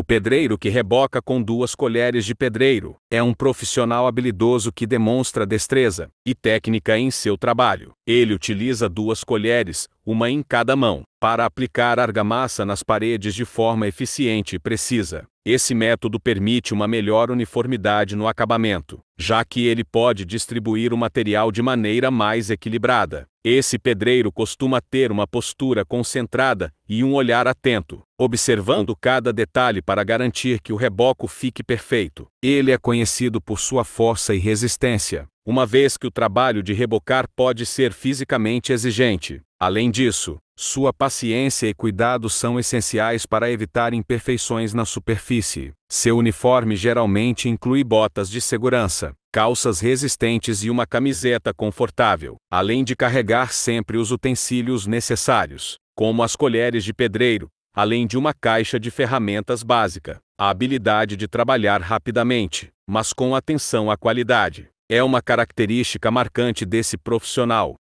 O pedreiro que reboca com duas colheres de pedreiro é um profissional habilidoso que demonstra destreza e técnica em seu trabalho. Ele utiliza duas colheres, uma em cada mão, para aplicar argamassa nas paredes de forma eficiente e precisa. Esse método permite uma melhor uniformidade no acabamento, já que ele pode distribuir o material de maneira mais equilibrada. Esse pedreiro costuma ter uma postura concentrada e um olhar atento, observando cada detalhe para garantir que o reboco fique perfeito. Ele é conhecido por sua força e resistência, uma vez que o trabalho de rebocar pode ser fisicamente exigente. Além disso, sua paciência e cuidado são essenciais para evitar imperfeições na superfície. Seu uniforme geralmente inclui botas de segurança, calças resistentes e uma camiseta confortável, além de carregar sempre os utensílios necessários, como as colheres de pedreiro, além de uma caixa de ferramentas básica. A habilidade de trabalhar rapidamente, mas com atenção à qualidade, é uma característica marcante desse profissional.